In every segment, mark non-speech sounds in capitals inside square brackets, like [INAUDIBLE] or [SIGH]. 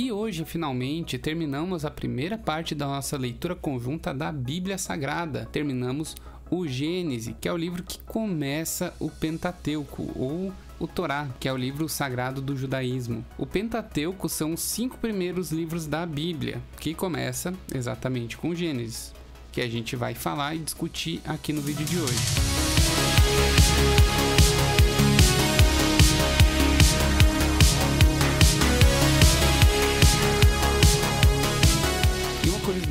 E hoje, finalmente, terminamos a primeira parte da nossa leitura conjunta da Bíblia Sagrada. Terminamos o Gênesis, que é o livro que começa o Pentateuco, ou o Torá, que é o livro sagrado do judaísmo. O Pentateuco são os cinco primeiros livros da Bíblia, que começa exatamente com Gênesis, que a gente vai falar e discutir aqui no vídeo de hoje.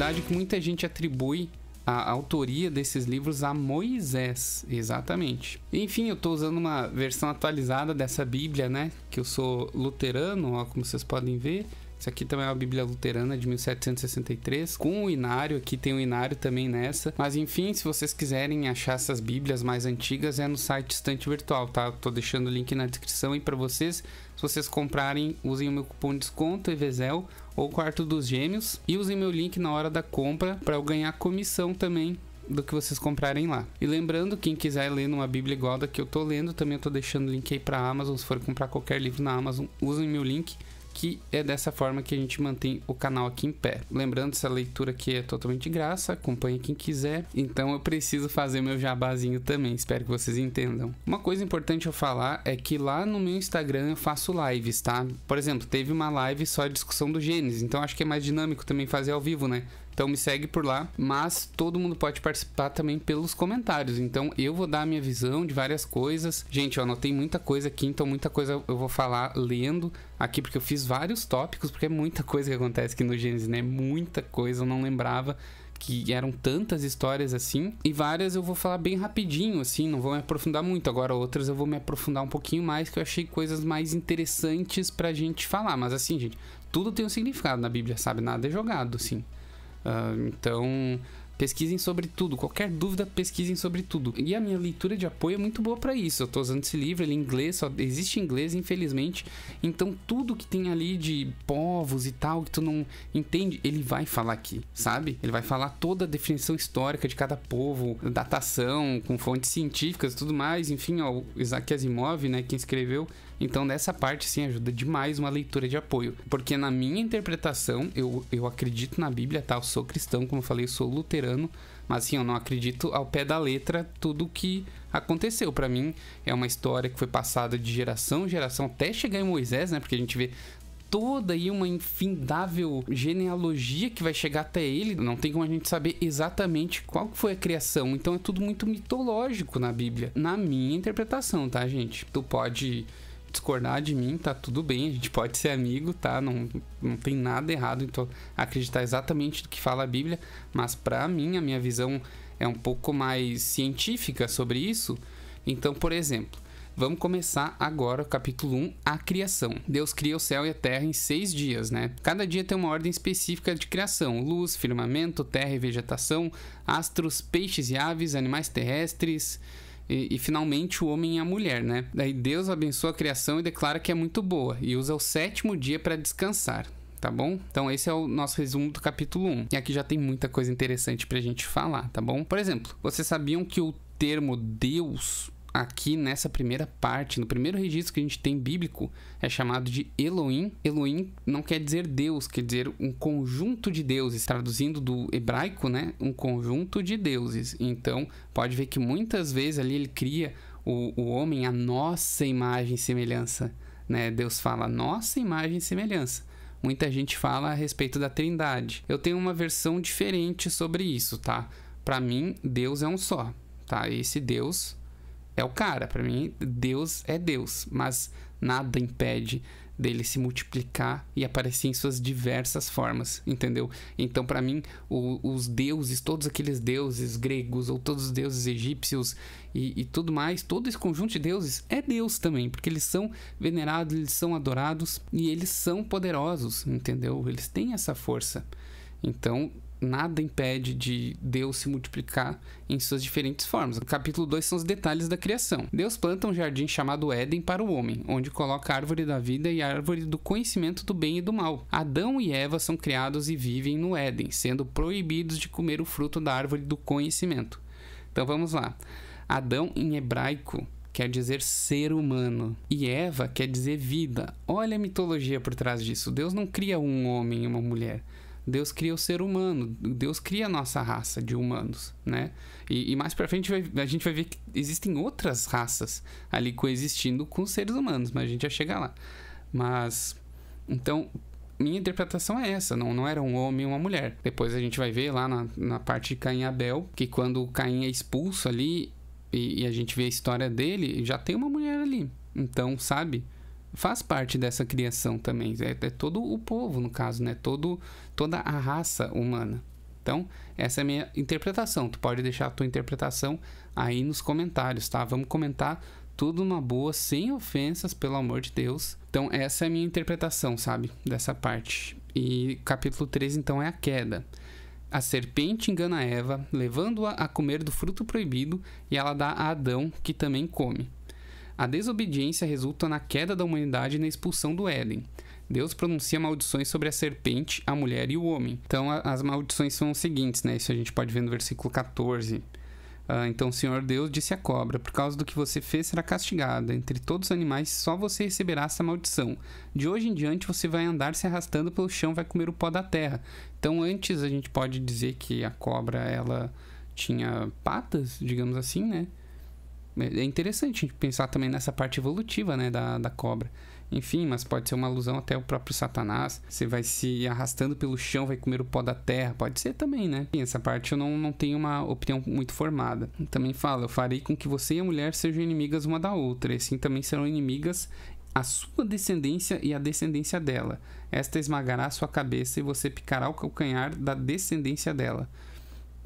verdade que muita gente atribui a autoria desses livros a Moisés, exatamente. Enfim, eu estou usando uma versão atualizada dessa Bíblia, né? Que eu sou luterano, ó, como vocês podem ver. Isso aqui também é uma Bíblia Luterana de 1763, com o Inário, aqui tem o Inário também nessa. Mas enfim, se vocês quiserem achar essas Bíblias mais antigas, é no site Estante Virtual, tá? Estou tô deixando o link na descrição e para vocês. Se vocês comprarem, usem o meu cupom de desconto, EVESEL, ou quarto dos gêmeos e usem meu link na hora da compra para eu ganhar comissão também do que vocês comprarem lá. E lembrando, quem quiser ler numa bíblia igual da que eu tô lendo, também eu tô deixando o link aí para Amazon, se for comprar qualquer livro na Amazon, usem meu link que é dessa forma que a gente mantém o canal aqui em pé. Lembrando, essa leitura aqui é totalmente graça, acompanha quem quiser, então eu preciso fazer meu jabazinho também, espero que vocês entendam. Uma coisa importante eu falar é que lá no meu Instagram eu faço lives, tá? Por exemplo, teve uma live só de discussão do Gênesis, então acho que é mais dinâmico também fazer ao vivo, né? Então me segue por lá, mas todo mundo pode participar também pelos comentários. Então eu vou dar a minha visão de várias coisas. Gente, eu anotei muita coisa aqui, então muita coisa eu vou falar lendo aqui, porque eu fiz vários tópicos, porque é muita coisa que acontece aqui no Gênesis, né? Muita coisa, eu não lembrava que eram tantas histórias assim, e várias eu vou falar bem rapidinho, assim, não vou me aprofundar muito. Agora, outras eu vou me aprofundar um pouquinho mais, que eu achei coisas mais interessantes pra gente falar. Mas assim, gente, tudo tem um significado na Bíblia, sabe? Nada é jogado, assim. Uh, então, pesquisem sobre tudo. Qualquer dúvida, pesquisem sobre tudo. E a minha leitura de apoio é muito boa para isso. Eu estou usando esse livro, ele é em inglês, só existe em inglês, infelizmente. Então, tudo que tem ali de povos e tal, que tu não entende, ele vai falar aqui, sabe? Ele vai falar toda a definição histórica de cada povo, datação, com fontes científicas e tudo mais. Enfim, ó, o Isaac Asimov, né, quem escreveu, então, nessa parte, sim, ajuda demais uma leitura de apoio. Porque na minha interpretação, eu, eu acredito na Bíblia, tá? Eu sou cristão, como eu falei, eu sou luterano, mas assim, eu não acredito ao pé da letra tudo que aconteceu. Para mim, é uma história que foi passada de geração em geração até chegar em Moisés, né? Porque a gente vê toda aí uma infindável genealogia que vai chegar até ele. Não tem como a gente saber exatamente qual foi a criação. Então é tudo muito mitológico na Bíblia, na minha interpretação, tá, gente? Tu pode discordar de mim, tá tudo bem, a gente pode ser amigo, tá? Não, não tem nada errado então acreditar exatamente do que fala a Bíblia, mas para mim a minha visão é um pouco mais científica sobre isso. Então, por exemplo, Vamos começar agora o capítulo 1, a criação. Deus cria o céu e a terra em seis dias, né? Cada dia tem uma ordem específica de criação: luz, firmamento, terra e vegetação, astros, peixes e aves, animais terrestres. E, e, finalmente o homem e a mulher, né? Daí Deus abençoa a criação e declara que é muito boa, e usa o sétimo dia para descansar. Tá bom? Então, esse é o nosso resumo do capítulo 1. E aqui já tem muita coisa interessante pra gente falar, tá bom? Por exemplo, vocês sabiam que o termo Deus aqui nessa primeira parte, no primeiro registro que a gente tem bíblico, é chamado de Elohim. Elohim não quer dizer Deus, quer dizer um conjunto de deuses, traduzindo do hebraico, né? Um conjunto de deuses. Então, pode ver que muitas vezes ali ele cria o, o homem a nossa imagem e semelhança, né? Deus fala nossa imagem e semelhança. Muita gente fala a respeito da Trindade. Eu tenho uma versão diferente sobre isso, tá? Para mim, Deus é um só, tá? Esse Deus é o cara. Para mim, Deus é Deus, mas nada impede dele se multiplicar e aparecer em suas diversas formas, entendeu? Então, para mim, o, os deuses, todos aqueles deuses gregos ou todos os deuses egípcios e, e, tudo mais, todo esse conjunto de deuses é Deus também, porque eles são venerados, eles são adorados e eles são poderosos, entendeu? Eles têm essa força. Então, nada impede de Deus se multiplicar em suas diferentes formas. O capítulo 2 são os detalhes da criação. Deus planta um jardim chamado Éden para o homem, onde coloca a árvore da vida e a árvore do conhecimento do bem e do mal. Adão e Eva são criados e vivem no Éden, sendo proibidos de comer o fruto da árvore do conhecimento. Então vamos lá. Adão em hebraico quer dizer ser humano. E Eva quer dizer vida. Olha a mitologia por trás disso. Deus não cria um homem e uma mulher. Deus cria o ser humano, Deus cria a nossa raça de humanos, né? E, e mais pra frente a gente vai ver que existem outras raças ali coexistindo com seres humanos, mas a gente já chega lá. Mas, então, minha interpretação é essa, não, não era um homem e uma mulher. Depois a gente vai ver lá na, na parte de Caim e Abel, que quando Caim é expulso ali, e, e a gente vê a história dele, já tem uma mulher ali. Então, sabe? faz parte dessa criação também. É, é, todo o povo, no caso, né? Todo, toda a raça humana. Então, essa é a minha interpretação. Tu pode deixar a tua interpretação aí nos comentários, tá? Vamos comentar tudo numa boa, sem ofensas, pelo amor de Deus. Então, essa é a minha interpretação, sabe? Dessa parte. E capítulo 3, então, é a queda. A serpente engana Eva, levando-a a comer do fruto proibido, e ela dá a Adão, que também come. A desobediência resulta na queda da humanidade e na expulsão do Éden. Deus pronuncia maldições sobre a serpente, a mulher e o homem. Então, a, as maldições são as seguintes, né? Isso a gente pode ver no versículo 14. Ah, então, o Senhor Deus disse à cobra: Por causa do que você fez, será castigada. Entre todos os animais, só você receberá essa maldição. De hoje em diante, você vai andar se arrastando pelo chão, vai comer o pó da terra. Então, antes, a gente pode dizer que a cobra ela tinha patas, digamos assim, né? É, é interessante pensar também nessa parte evolutiva, né, da, da cobra. Enfim, mas pode ser uma alusão até o próprio Satanás. Você vai se arrastando pelo chão, vai comer o pó da terra. Pode ser também, né? essa parte eu não, não tenho uma opinião muito formada. Também fala: Eu farei com que você e a mulher sejam inimigas uma da outra, e assim também serão inimigas a sua descendência e a descendência dela. Esta esmagará a sua cabeça e você picará o calcanhar da descendência dela.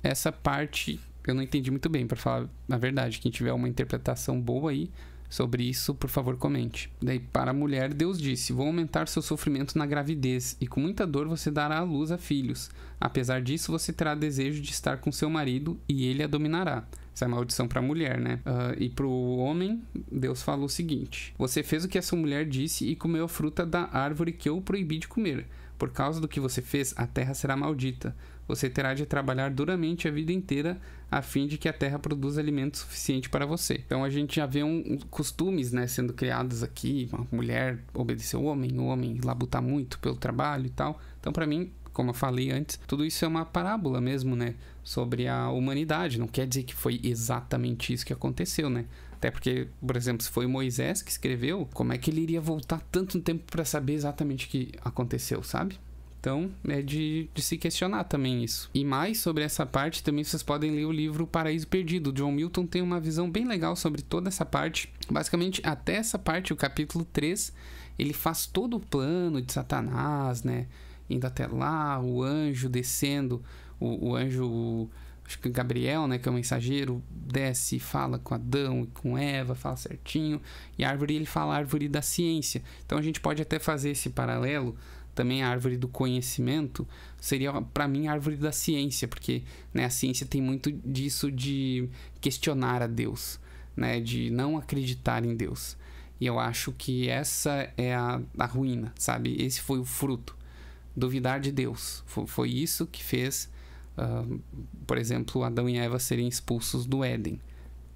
Essa parte eu não entendi muito bem, para falar a verdade. Quem tiver uma interpretação boa aí sobre isso, por favor, comente. Daí, para a mulher, Deus disse: Vou aumentar seu sofrimento na gravidez, e com muita dor você dará à luz a filhos. Apesar disso, você terá desejo de estar com seu marido e ele a dominará. Essa é maldição para a mulher, né? Uh, e para o homem, Deus falou o seguinte: Você fez o que essa mulher disse e comeu a fruta da árvore que eu proibi de comer. Por causa do que você fez, a terra será maldita. Você terá de trabalhar duramente a vida inteira a fim de que a terra produza alimento suficiente para você. Então a gente já vê um, costumes né, sendo criados aqui. Uma mulher obedecer o homem, o homem labutar muito pelo trabalho e tal. Então, para mim, como eu falei antes, tudo isso é uma parábola mesmo, né? Sobre a humanidade. Não quer dizer que foi exatamente isso que aconteceu, né? Até porque, por exemplo, se foi Moisés que escreveu, como é que ele iria voltar tanto tempo para saber exatamente o que aconteceu, sabe? Então, é de, de se questionar também isso. E mais sobre essa parte, também vocês podem ler o livro Paraíso Perdido. John Milton tem uma visão bem legal sobre toda essa parte. Basicamente, até essa parte, o capítulo 3, ele faz todo o plano de Satanás, né? Indo até lá, o anjo descendo, o, o anjo acho que Gabriel, né, que é o mensageiro, desce e fala com Adão e com Eva, fala certinho. E a árvore, ele fala a árvore da ciência. Então a gente pode até fazer esse paralelo também a árvore do conhecimento, seria para mim a árvore da ciência, porque né, a ciência tem muito disso de questionar a Deus, né, de não acreditar em Deus. E eu acho que essa é a, a ruína, sabe? Esse foi o fruto. Duvidar de Deus. Foi, foi isso que fez, uh, por exemplo, Adão e Eva serem expulsos do Éden.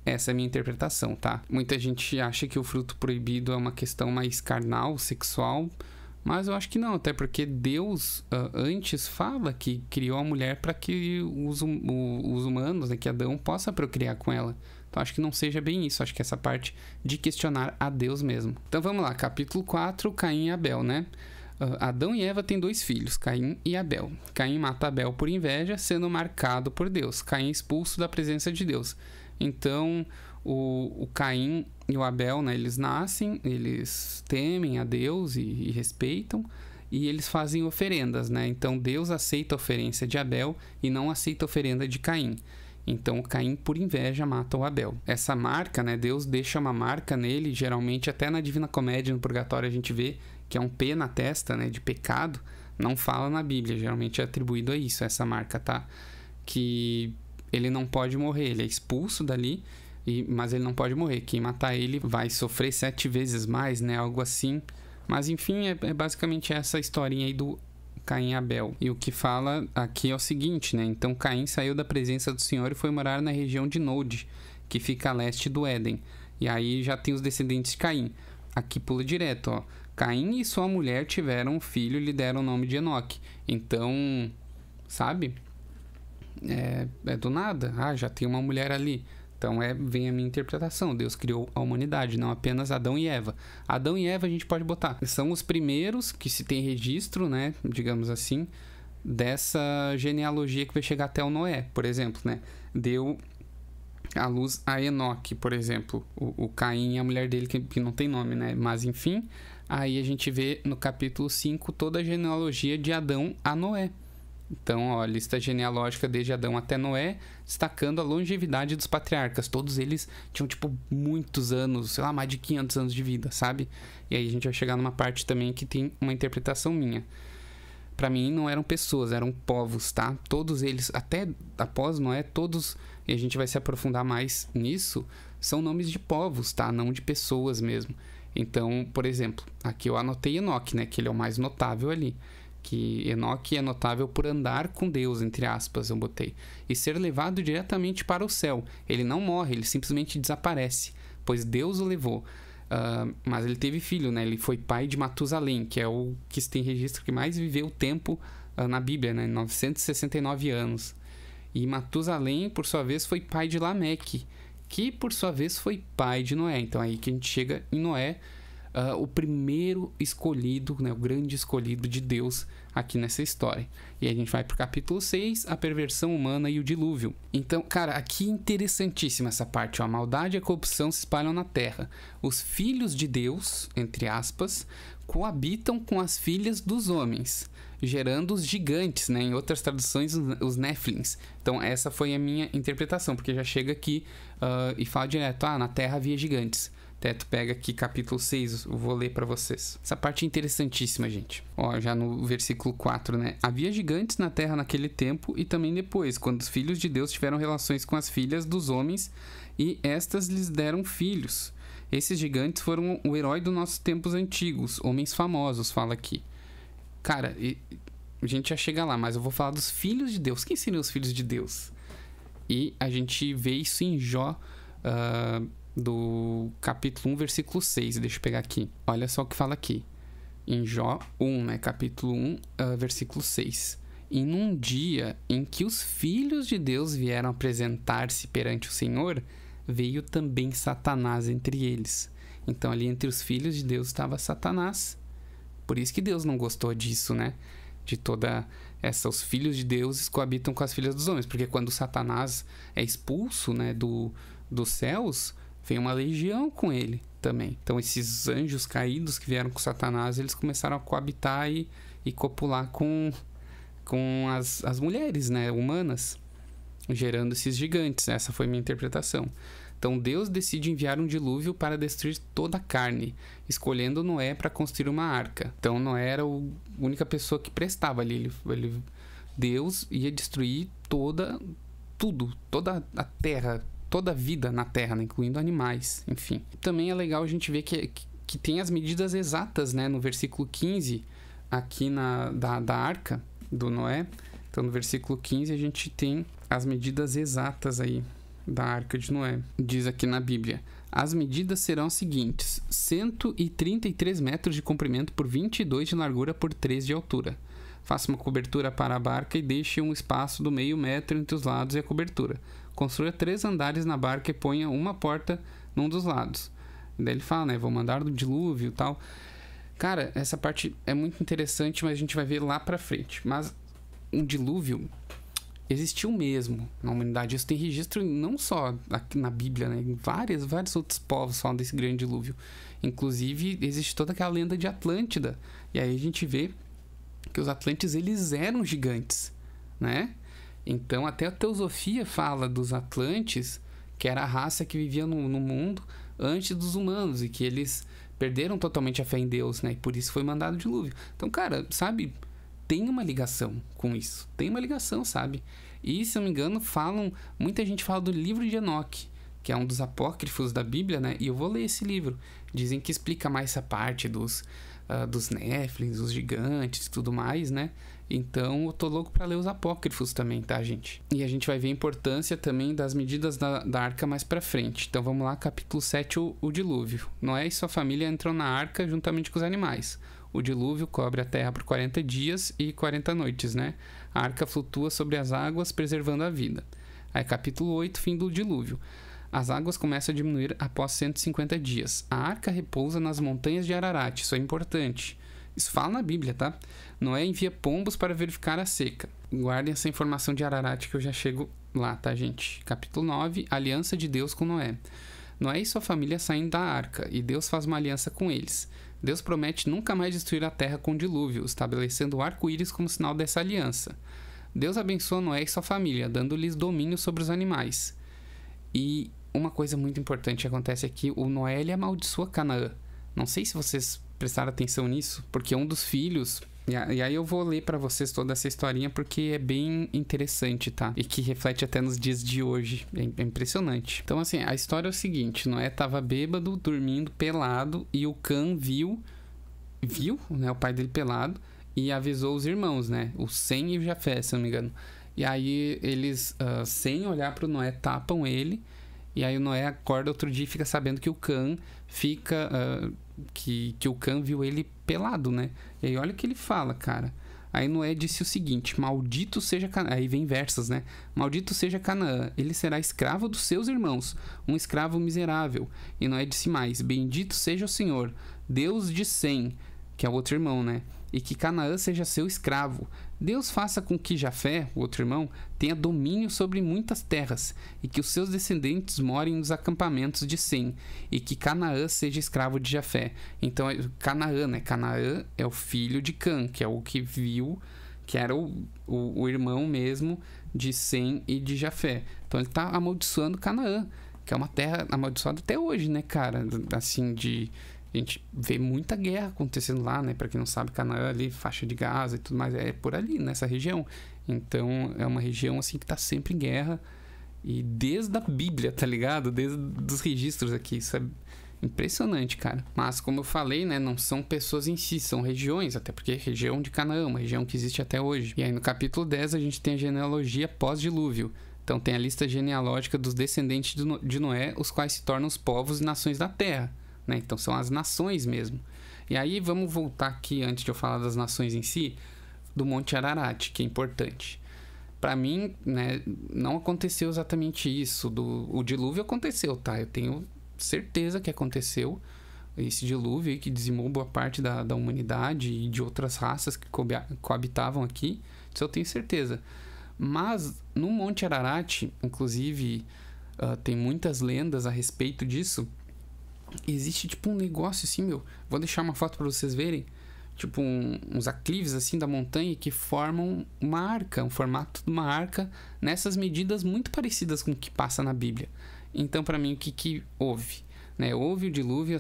Essa é a minha interpretação, tá? Muita gente acha que o fruto proibido é uma questão mais carnal, sexual, mas eu acho que não, até porque Deus uh, antes fala que criou a mulher para que os, hum, o, os humanos, né, que Adão, possa procriar com ela. Então acho que não seja bem isso, acho que essa parte de questionar a Deus mesmo. Então vamos lá, capítulo 4, Caim e Abel, né? Uh, Adão e Eva têm dois filhos, Caim e Abel. Caim mata Abel por inveja, sendo marcado por Deus. Caim expulso da presença de Deus. Então, o, o Caim e o Abel, né, eles nascem, eles temem a Deus e, e respeitam, e eles fazem oferendas, né? Então Deus aceita a oferenda de Abel e não aceita a oferenda de Caim. Então Caim, por inveja, mata o Abel. Essa marca, né? Deus deixa uma marca nele, geralmente até na Divina Comédia, no Purgatório, a gente vê que é um P na testa, né? De pecado. Não fala na Bíblia, geralmente é atribuído a isso, essa marca, tá? Que ele não pode morrer, ele é expulso dali e, mas ele não pode morrer. Quem matar ele vai sofrer sete vezes mais, né? Algo assim. Mas enfim, é, é basicamente essa historinha aí do Caim e Abel. E o que fala aqui é o seguinte, né? Então Caim saiu da presença do Senhor e foi morar na região de Nod, que fica a leste do Éden. E aí já tem os descendentes de Caim. Aqui pula direto, ó. Caim e sua mulher tiveram um filho e lhe deram o nome de Enoque. Então, sabe? É, é do nada. Ah, já tem uma mulher ali. Então é, vem a minha interpretação. Deus criou a humanidade, não apenas Adão e Eva. Adão e Eva a gente pode botar. São os primeiros que se tem registro, né? Digamos assim, dessa genealogia que vai chegar até o Noé, por exemplo, né? Deu a luz a Enoque, por exemplo. O, o Caim e a mulher dele, que, que não tem nome, né? Mas enfim, aí a gente vê no capítulo 5 toda a genealogia de Adão a Noé. Então, ó, a lista genealógica desde Adão até Noé, destacando a longevidade dos patriarcas. Todos eles tinham, tipo, muitos anos, sei lá, mais de 500 anos de vida, sabe? E aí a gente vai chegar numa parte também que tem uma interpretação minha. Para mim, não eram pessoas, eram povos, tá? Todos eles, até após Noé, todos, e a gente vai se aprofundar mais nisso, são nomes de povos, tá? Não de pessoas mesmo. Então, por exemplo, aqui eu anotei Enoch, né? Que ele é o mais notável ali que Enoque é notável por andar com Deus, entre aspas, eu botei, e ser levado diretamente para o céu. Ele não morre, ele simplesmente desaparece, pois Deus o levou. Uh, mas ele teve filho, né? Ele foi pai de Matusalém, que é o que tem registro que mais viveu o tempo uh, na Bíblia, né? 969 anos. E Matusalém, por sua vez, foi pai de Lameque, que por sua vez foi pai de Noé. Então é aí que a gente chega em Noé, uh, o primeiro escolhido, né, o grande escolhido de Deus aqui nessa história. E a gente vai para o capítulo 6, a perversão humana e o dilúvio. Então, cara, aqui é interessantíssima essa parte. Ó. A maldade e a corrupção se espalham na terra. Os filhos de Deus, entre aspas, coabitam com as filhas dos homens, gerando os gigantes, né? Em outras traduções, os Nephilims. Então, essa foi a minha interpretação, porque já chega aqui uh, e fala direto, ah, na terra havia gigantes. Teto pega aqui capítulo 6, eu vou ler para vocês. Essa parte é interessantíssima, gente. Ó, já no versículo 4, né? Havia gigantes na terra naquele tempo e também depois, quando os filhos de Deus tiveram relações com as filhas dos homens e estas lhes deram filhos. Esses gigantes foram o herói dos nossos tempos antigos, homens famosos, fala aqui. Cara, a gente já chega lá, mas eu vou falar dos filhos de Deus. Quem seriam os filhos de Deus? E a gente vê isso em Jó. Uh, do capítulo 1, versículo 6. Deixa eu pegar aqui. Olha só o que fala aqui. Em Jó 1, né? capítulo 1, uh, ah, versículo 6. E num dia em que os filhos de Deus vieram apresentar-se perante o Senhor, veio também Satanás entre eles. Então, ali entre os filhos de Deus estava Satanás. Por isso que Deus não gostou disso, né? De toda essa. Os filhos de Deus coabitam com as filhas dos homens. Porque quando Satanás é expulso né, do, dos céus, tem uma legião com ele também. Então, esses anjos caídos que vieram com Satanás, eles começaram a coabitar e, e copular com, com as, as mulheres, né? Humanas, gerando esses gigantes. Essa foi minha interpretação. Então Deus decide enviar um dilúvio para destruir toda a carne, escolhendo Noé para construir uma arca. Então Noé era a única pessoa que prestava ali. Ele, ele, Deus ia destruir toda tudo, toda a terra, toda a vida na Terra, né? incluindo animais, enfim. Também é legal a gente ver que, que tem as medidas exatas, né? No versículo 15, aqui na, da, da arca do Noé. Então, no versículo 15, a gente tem as medidas exatas aí da arca de Noé. Diz aqui na Bíblia: as medidas serão as seguintes: 133 metros de comprimento por 22 de largura por 3 de altura. Faça uma cobertura para a barca e deixe um espaço do meio metro entre os lados e a cobertura. Construa três andares na barca e ponha uma porta num dos lados. Daí ele fala, né? Vou mandar do dilúvio tal. Cara, essa parte é muito interessante, mas a gente vai ver lá pra frente. Mas um dilúvio existiu mesmo na humanidade. Isso tem registro não só aqui na Bíblia, né? Em várias, vários outros povos falam desse grande dilúvio. Inclusive, existe toda aquela lenda de Atlântida. E aí a gente vê que os Atlantes, eles eram gigantes, né? Então, até a teosofia fala dos Atlantes, que era a raça que vivia no, no mundo antes dos humanos e que eles perderam totalmente a fé em Deus, né? E por isso foi mandado o dilúvio. Então, cara, sabe? Tem uma ligação com isso. Tem uma ligação, sabe? E, se eu não me engano, falam. Muita gente fala do livro de Enoque, que é um dos apócrifos da Bíblia, né? E eu vou ler esse livro. Dizem que explica mais essa parte dos, uh, dos néflins, os gigantes e tudo mais, né? Então eu tô louco para ler os apócrifos também, tá, gente? E a gente vai ver a importância também das medidas da, da arca mais para frente. Então vamos lá, capítulo 7, o, o dilúvio. Noé e sua família entram na arca juntamente com os animais. O dilúvio cobre a terra por 40 dias e 40 noites, né? A arca flutua sobre as águas, preservando a vida. Aí, capítulo 8, fim do dilúvio. As águas começam a diminuir após 150 dias. A arca repousa nas montanhas de Ararat, isso é importante. Isso fala na Bíblia, tá? Noé envia pombos para verificar a seca. Guardem essa informação de Ararat que eu já chego lá, tá, gente? Capítulo 9: Aliança de Deus com Noé. Noé e sua família saem da arca e Deus faz uma aliança com eles. Deus promete nunca mais destruir a terra com dilúvio, estabelecendo o arco-íris como sinal dessa aliança. Deus abençoa Noé e sua família, dando-lhes domínio sobre os animais. E uma coisa muito importante acontece aqui: é o Noé ele amaldiçoa Canaã. Não sei se vocês prestar atenção nisso, porque é um dos filhos e aí eu vou ler para vocês toda essa historinha porque é bem interessante, tá? E que reflete até nos dias de hoje. É, é impressionante. Então, assim, a história é o seguinte: Noé tava bêbado, dormindo, pelado, e o Cã viu, viu, né? O pai dele pelado, e avisou os irmãos, né? O Sem e o Jafé, se não me engano. E aí eles, uh, sem olhar pro Noé, tapam ele. E aí o Noé acorda outro dia e fica sabendo que o Cã fica. Uh, que, que o Khan viu ele pelado, né? E aí olha o que ele fala, cara. Aí Noé disse o seguinte: Maldito seja Canaã. Aí vem versos, né? Maldito seja Canaã, ele será escravo dos seus irmãos, um escravo miserável. E Noé disse mais: Bendito seja o Senhor, Deus de Sem, que é o outro irmão, né? E que Canaã seja seu escravo. Deus faça com que Jafé, o outro irmão, tenha domínio sobre muitas terras, e que os seus descendentes morem nos acampamentos de Sem, e que Canaã seja escravo de Jafé. Então, é, Canaã, né? Canaã é o filho de Cã, que é o que viu, que era o, o, o irmão mesmo de Sem e de Jafé. Então, ele está amaldiçoando Canaã, que é uma terra amaldiçoada até hoje, né, cara? Assim, de a gente vê muita guerra acontecendo lá, né? Para quem não sabe, Canaã ali, faixa de Gaza e tudo mais, é por ali, nessa região. Então, é uma região assim que tá sempre em guerra. E desde a Bíblia, tá ligado? Desde dos registros aqui, isso é impressionante, cara. Mas como eu falei, né, não são pessoas em si, são regiões, até porque é região de Canaã, uma região que existe até hoje. E aí no capítulo 10 a gente tem a genealogia pós-dilúvio. Então tem a lista genealógica dos descendentes de Noé, os quais se tornam os povos e nações da terra. Né? Então são as nações mesmo. E aí vamos voltar aqui, antes de eu falar das nações em si, do Monte Ararat, que é importante. Para mim, né, não aconteceu exatamente isso. Do, o dilúvio aconteceu, tá? Eu tenho certeza que aconteceu esse dilúvio que dizimou boa parte da, da humanidade e de outras raças que coabitavam aqui. Isso eu tenho certeza. Mas no Monte Ararat, inclusive, uh, tem muitas lendas a respeito disso existe tipo um negócio assim, meu. Vou deixar uma foto para vocês verem. Tipo um, uns aclives assim da montanha que formam uma arca, um formato de uma arca nessas medidas muito parecidas com o que passa na Bíblia. Então, para mim, o que, que houve? Né? Houve o dilúvio,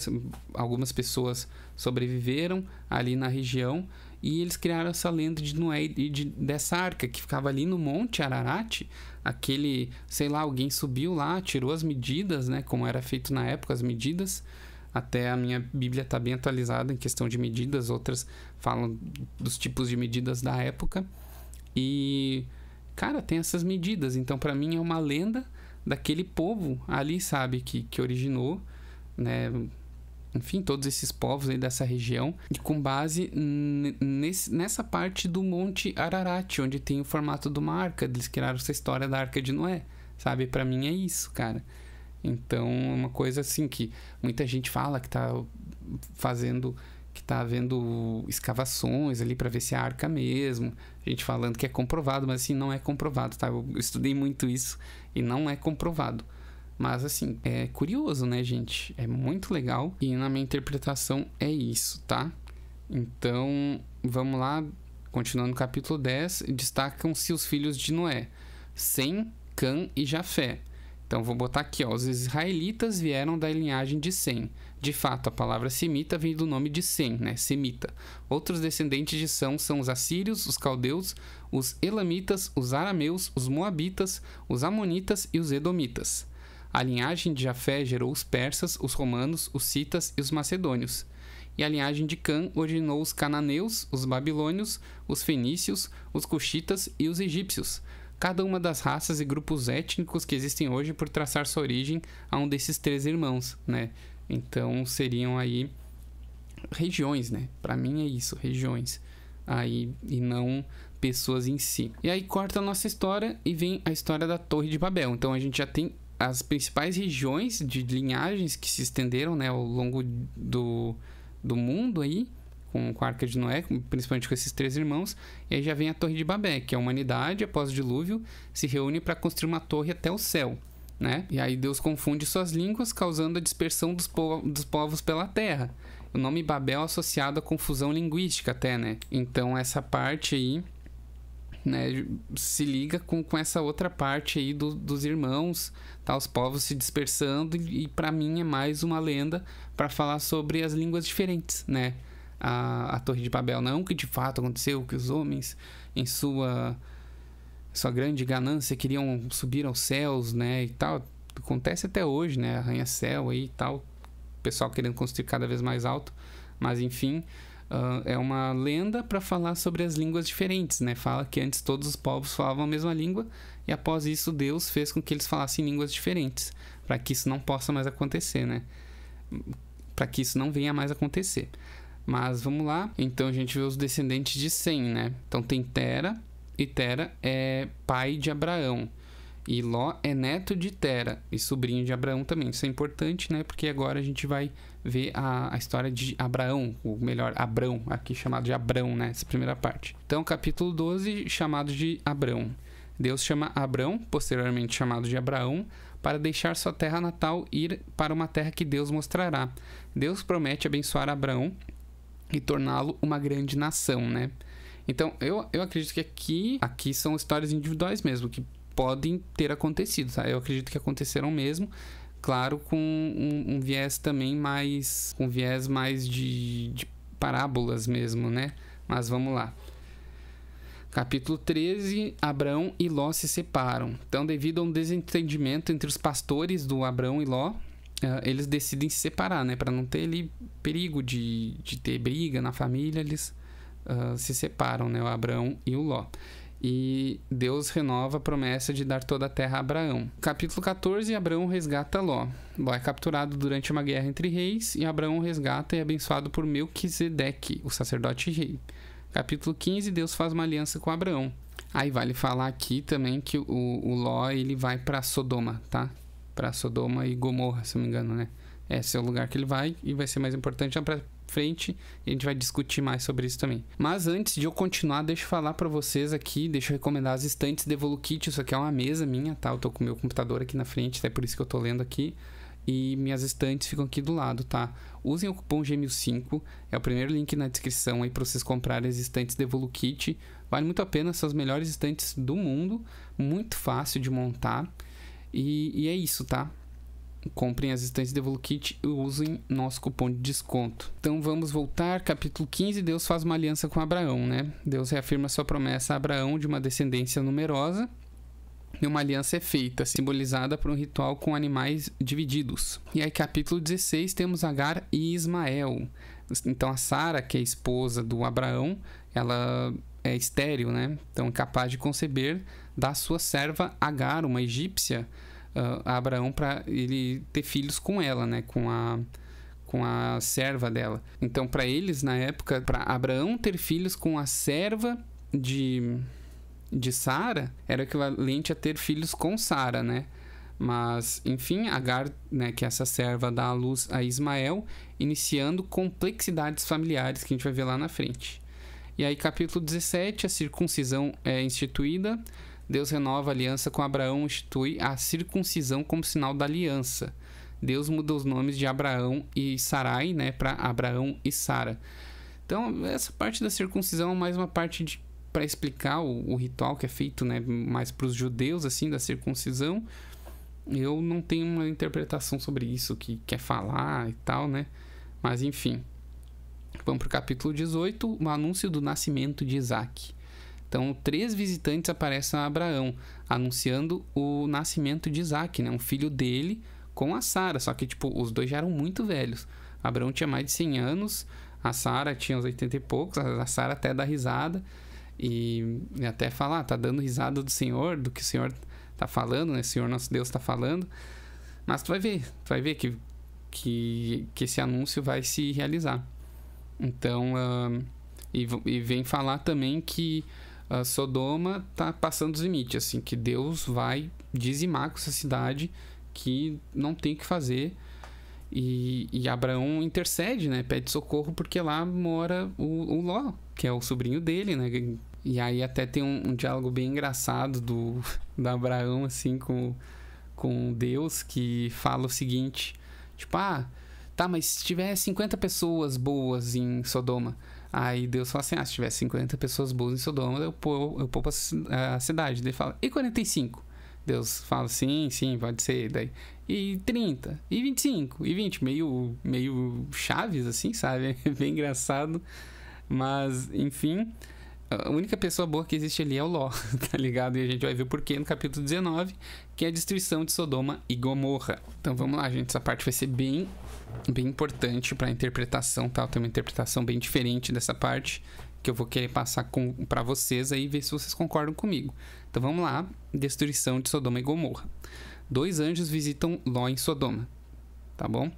algumas pessoas sobreviveram ali na região e eles criaram essa lenda de Noé e de, dessa arca que ficava ali no Monte Ararat. Aquele, sei lá, alguém subiu lá, tirou as medidas, né? Como era feito na época, as medidas. Até a minha Bíblia está bem atualizada em questão de medidas, outras falam dos tipos de medidas da época. E, cara, tem essas medidas. Então, para mim, é uma lenda daquele povo ali, sabe, que, que originou, né? enfim, todos esses povos aí dessa região, e com base nesse, nessa parte do Monte Ararat, onde tem o formato de uma arca. Eles criaram essa história da Arca de Noé, sabe? para mim é isso, cara. Então, é uma coisa assim que muita gente fala que tá fazendo que tá havendo escavações ali para ver se é arca mesmo. A gente falando que é comprovado, mas assim não é comprovado, tá? Eu estudei muito isso e não é comprovado. Mas assim, é curioso, né, gente? É muito legal e na minha interpretação é isso, tá? Então, vamos lá, continuando no capítulo 10, destacam-se os filhos de Noé, Sem, Cã e Jafé. Então, vou botar aqui, ó, os israelitas vieram da linhagem de Sem. De fato, a palavra semita vem do nome de Sem, né, semita. Outros descendentes de São são os assírios, os caldeus, os elamitas, os arameus, os moabitas, os amonitas e os edomitas. A linhagem de Jafé gerou os persas, os romanos, os citas e os macedônios. E a linhagem de Cã originou os cananeus, os babilônios, os fenícios, os cuxitas e os egípcios. Cada uma das raças e grupos étnicos que existem hoje por traçar sua origem a um desses três irmãos, né? Então seriam aí regiões, né? Para mim é isso, regiões. Aí e não pessoas em si. E aí corta a nossa história e vem a história da Torre de Babel. Então a gente já tem as principais regiões de linhagens que se estenderam né, ao longo do, do mundo aí, com, o Arca de Noé, principalmente com esses três irmãos, e aí já vem a Torre de Babé, que a humanidade, após o dilúvio, se reúne para construir uma torre até o céu. Né? E aí Deus confunde suas línguas, causando a dispersão dos, po dos povos pela terra. O nome Babel é associado à confusão linguística até, né? Então essa parte aí né, se liga com, com essa outra parte aí do, dos irmãos, tá os povos se dispersando e, e para mim é mais uma lenda para falar sobre as línguas diferentes, né? A, a Torre de Babel não que de fato aconteceu que os homens em sua sua grande ganância queriam subir aos céus, né, e tal. Acontece até hoje, né, arranha-céu aí e tal, o pessoal querendo construir cada vez mais alto, mas enfim, uh, é uma lenda para falar sobre as línguas diferentes, né? Fala que antes todos os povos falavam a mesma língua e após isso Deus fez com que eles falassem línguas diferentes, para que isso não possa mais acontecer, né? Para que isso não venha mais acontecer. Mas vamos lá, então a gente vê os descendentes de Sem, né? Então tem Tera, e Tera é pai de Abraão. E Ló é neto de Tera e sobrinho de Abraão também. Isso é importante, né? Porque agora a gente vai ver a, a história de Abraão, ou melhor, Abrão, aqui chamado de Abrão, né? Essa primeira parte. Então, capítulo 12, chamado de Abrão. Deus chama Abrão, posteriormente chamado de Abraão, para deixar sua terra natal e ir para uma terra que Deus mostrará. Deus promete abençoar Abraão e torná-lo uma grande nação, né? Então, eu, eu acredito que aqui, aqui são histórias individuais mesmo, que podem ter acontecido, tá? Eu acredito que aconteceram mesmo, claro, com um, um viés também mais... com um viés mais de, de parábolas mesmo, né? Mas vamos lá. Capítulo 13: Abrão e Ló se separam. Então, devido a um desentendimento entre os pastores do Abrão e Ló, eh, eles decidem se separar, né? Para não ter ali perigo de, de ter briga na família, eles uh, se separam, né? O Abrão e o Ló. E Deus renova a promessa de dar toda a terra a Abraão. Capítulo 14: Abraão resgata Ló. Ló é capturado durante uma guerra entre reis, e Abraão resgata e é abençoado por Melquisedeque, o sacerdote rei. Capítulo 15, Deus faz uma aliança com Abraão. Aí vale falar aqui também que o, o Ló ele vai para Sodoma, tá? Para Sodoma e Gomorra, se não me engano, né? Esse é o lugar que ele vai e vai ser mais importante já para frente. A gente vai discutir mais sobre isso também. Mas antes de eu continuar, deixa eu falar para vocês aqui, deixa eu recomendar as estantes de Devolukit. Isso aqui é uma mesa minha, tá? Eu tô com o meu computador aqui na frente, até por isso que eu tô lendo aqui e minhas estantes ficam aqui do lado, tá? Usem o cupom GEMIO5, é o primeiro link na descrição aí para vocês comprarem as estantes da Evolukit. Vale muito a pena, são as melhores estantes do mundo, muito fácil de montar. E, e é isso, tá? Comprem as estantes da Evolukit e usem nosso cupom de desconto. Então vamos voltar, capítulo 15, Deus faz uma aliança com Abraão, né? Deus reafirma sua promessa a Abraão de uma descendência numerosa e uma aliança é feita, simbolizada por um ritual com animais divididos. E aí, capítulo 16, temos Agar e Ismael. Então, a Sara, que é esposa do Abraão, ela é estéril, né? Então, capaz de conceber da sua serva Agar, uma egípcia, uh, ah, a Abraão, para ele ter filhos com ela, né? Com a com a serva dela. Então, para eles na época, para Abraão ter filhos com a serva de de Sara era equivalente a ter filhos com Sara, né? Mas, enfim, Agar, né, que é essa serva, dá à luz a Ismael, iniciando complexidades familiares que a gente vai ver lá na frente. E aí, capítulo 17, a circuncisão é instituída. Deus renova a aliança com Abraão, institui a circuncisão como sinal da aliança. Deus muda os nomes de Abraão e Sarai, né, para Abraão e Sara. Então, essa parte da circuncisão é mais uma parte de para explicar o, o, ritual que é feito, né, mais para os judeus assim da circuncisão, eu não tenho uma interpretação sobre isso que quer falar e tal, né? Mas enfim. Vamos para o capítulo 18, o anúncio do nascimento de Isaac. Então, três visitantes aparecem a Abraão, anunciando o nascimento de Isaac, né? um filho dele, com a Sara. Só que, tipo, os dois já eram muito velhos. Abraão tinha mais de 100 anos, a Sara tinha uns 80 e poucos, a Sara até dá risada. E, e né, até falar, tá dando risada do Senhor, do que o Senhor tá falando, né? O Senhor nosso Deus tá falando. Mas tu vai ver, tu vai ver que, que, que esse anúncio vai se realizar. Então, uh, e, e, vem falar também que uh, Sodoma tá passando os limites, assim, que Deus vai dizimar com essa cidade, que não tem o que fazer. E, e, Abraão intercede, né? Pede socorro porque lá mora o, o Ló, que é o sobrinho dele, né? E aí até tem um, um diálogo bem engraçado do, [LAUGHS] do Abraão, assim, com, com Deus, que fala o seguinte, tipo, ah, tá, mas se tiver 50 pessoas boas em Sodoma, aí Deus fala assim, ah, se tiver 50 pessoas boas em Sodoma, eu, poupo a cidade. Ele fala, e 45? Deus fala, sim, sim, pode ser. Daí, e 30, e 25, e 20, meio, meio chaves, assim, sabe? É [LAUGHS] bem engraçado, mas, enfim a única pessoa boa que existe ali é o Ló, [LAUGHS] tá ligado? E a gente vai ver porquê no capítulo 19, que é a destruição de Sodoma e Gomorra. Então vamos lá, gente, essa parte vai ser bem bem importante para a interpretação, tá? Tem uma interpretação bem diferente dessa parte que eu vou querer passar para vocês aí ver se vocês concordam comigo. Então vamos lá, destruição de Sodoma e Gomorra. Dois anjos visitam Ló em Sodoma, tá bom?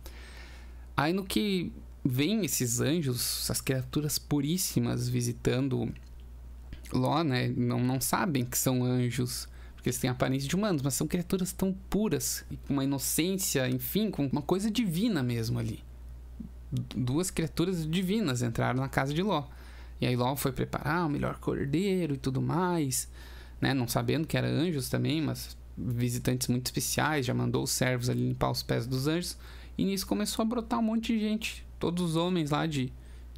Aí no que vem esses anjos, essas criaturas puríssimas visitando Ló, né, não, não sabem que são anjos. Porque eles têm aparência de humanos, mas são criaturas tão puras, com uma inocência, enfim, com uma coisa divina mesmo ali. Duas criaturas divinas entraram na casa de Ló. E aí Ló foi preparar o melhor cordeiro e tudo mais, né? Não sabendo que eram anjos também, mas visitantes muito especiais, já mandou os servos ali limpar os pés dos anjos. E nisso começou a brotar um monte de gente, todos os homens lá de,